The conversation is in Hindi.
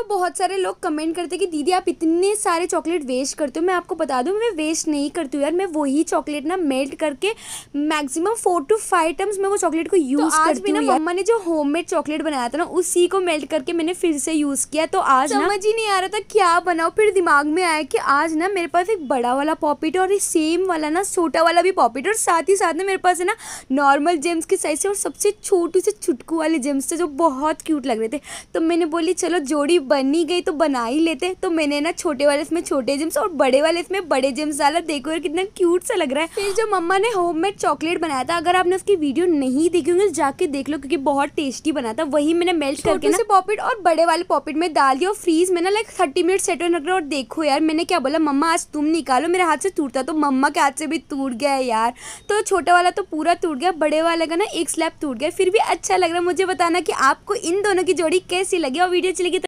तो बहुत सारे लोग कमेंट करते हैं कि दीदी आप इतने सारे चॉकलेट वेस्ट करते हो मैं आपको बता दूँ मैं वेस्ट नहीं करती हूँ यार मैं वही चॉकलेट ना मेल्ट करके maximum four to five times मैं वो चॉकलेट को यूज़ तो आज भी ना मम्मा ने जो होममेड चॉकलेट बनाया था ना उसी को मेल्ट करके मैंने फिर से यूज़ किया तो आज समझ ही नहीं आ रहा था क्या बनाओ फिर दिमाग में आया कि आज ना मेरे पास एक बड़ा वाला पॉपिट और एक सेम वाला ना छोटा वाला भी पॉपिट और साथ ही साथ ना मेरे पास है ना नॉर्मल जेम्स के साइज से और सबसे छोटी से छुटकू वाले जेम्स थे जो बहुत क्यूट लग रहे थे तो मैंने बोली चलो जोड़ी बनी गई तो बना ही लेते तो मैंने ना छोटे वाले इसमें छोटे जिम्स और बड़े वाले इसमें बड़े जिम्स डाला देखो यार कितना क्यूट सा लग रहा है फिर जो मम्मा ने होम चॉकलेट बनाया था अगर आपने उसकी वीडियो नहीं देखी होंगे तो जाके देख लो क्योंकि बहुत टेस्टी बना था वही मैंने मेल्ट करके ना पॉपिट और बड़े वाले पॉपिट में डाल दिया और फ्रीज में ना लाइक थर्टी मिनट सेट होने है और देखो यार मैंने क्या बोला मम्मा आज तुम निकालो मेरे हाथ से टूटता तो मम्मा के हाथ से भी टूट गया यार तो छोटा वाला तो पूरा टूट गया बड़े वाले का ना एक स्लैब टूट गया फिर भी अच्छा लग रहा है मुझे बताना कि आपको इन दोनों की जोड़ी कैसी लगी और वीडियो अच्छी गई